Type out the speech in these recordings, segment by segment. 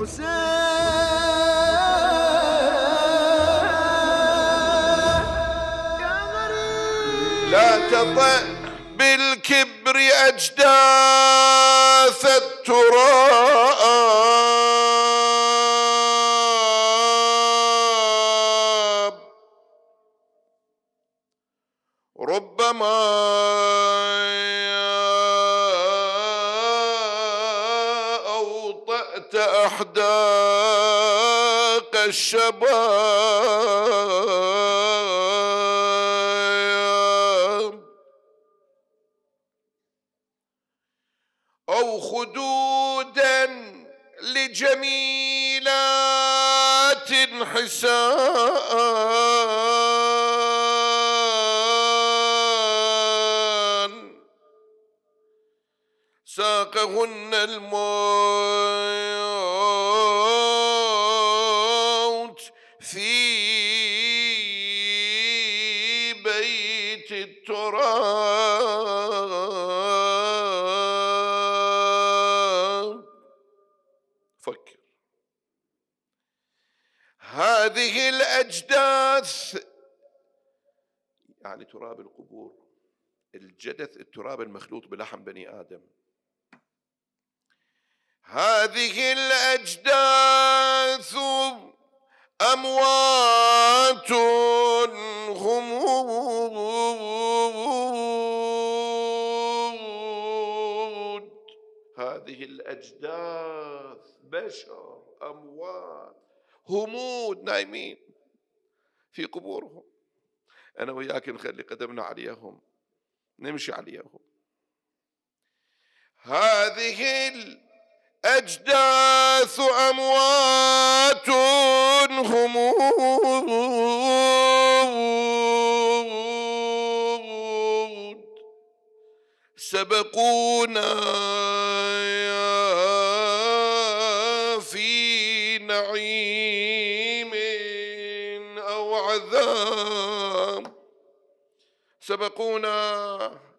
حسين لا تطع بالكبر أجداث التراب ربما أحداق الشباب أو خدودا لجميلات حساب يبلغن الموت في بيت التراب فكر هذه الأجداث يعني تراب القبور الجدث التراب المخلوط بلحم بني آدم هذه الأجداث أموات هم هذه الأجداث بشر أموات همود نايمين في قبورهم أنا وياك نخلي قدمنا عليهم نمشي عليهم هذه أجداث أموات هم سبقونا في نعيم أو عذاب سبقونا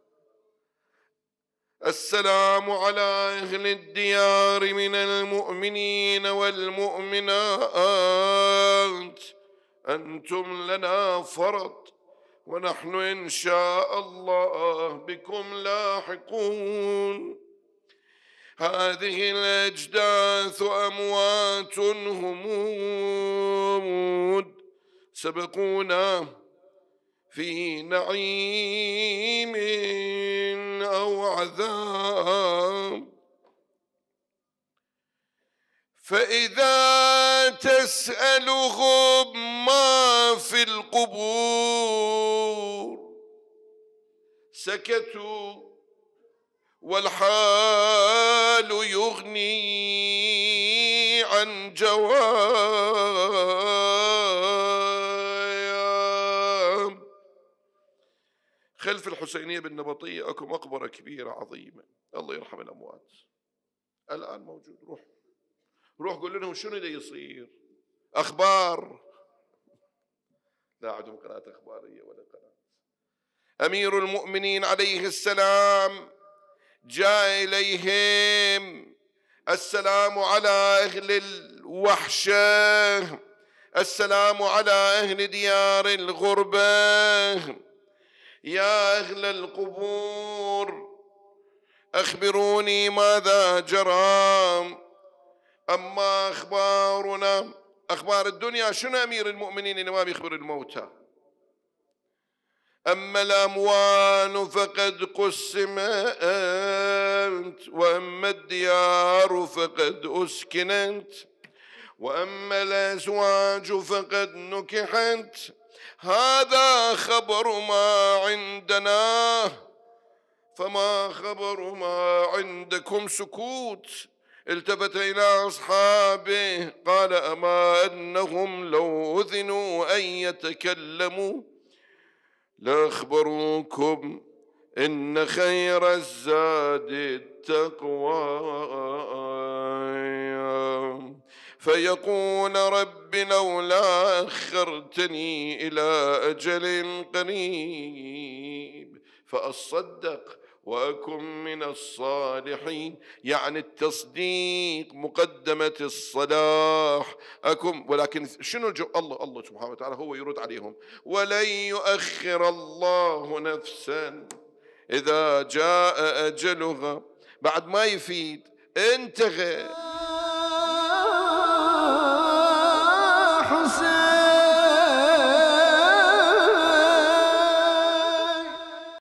السلام على اهل الديار من المؤمنين والمؤمنات انتم لنا فرط ونحن ان شاء الله بكم لاحقون هذه الاجداث اموات همود سبقونا في نعيم أو عذاب فإذا تسألهم ما في القبور سكتوا والحال يغني عن جواب خلف الحسينية بالنبطية أكو مقبرة كبيرة عظيمة الله يرحم الأموات الآن موجود روح روح قول لهم شنو اللي يصير أخبار لا عندهم قناة أخبارية ولا قناة أمير المؤمنين عليه السلام جاء إليهم السلام على أهل الوحشة السلام على أهل ديار الغربة يا اهل القبور اخبروني ماذا جرى اما اخبارنا اخبار الدنيا شنو امير المؤمنين اللي ما بيخبر الموتى اما الاموال فقد قسمت واما الديار فقد اسكنت واما الازواج فقد نكحت هذا خبر ما عندنا فما خبر ما عندكم سكوت التفت الى اصحابه قال اما انهم لو اذنوا ان يتكلموا لاخبروكم ان خير الزاد التقوى فيقول رب لولا اخرتني الى اجل قريب فاصدق واكن من الصالحين يعني التصديق مقدمه الصلاح اكن ولكن شنو الجو الله الله سبحانه وتعالى هو يرد عليهم ولن يؤخر الله نفسا اذا جاء اجلها بعد ما يفيد انتهى الحسين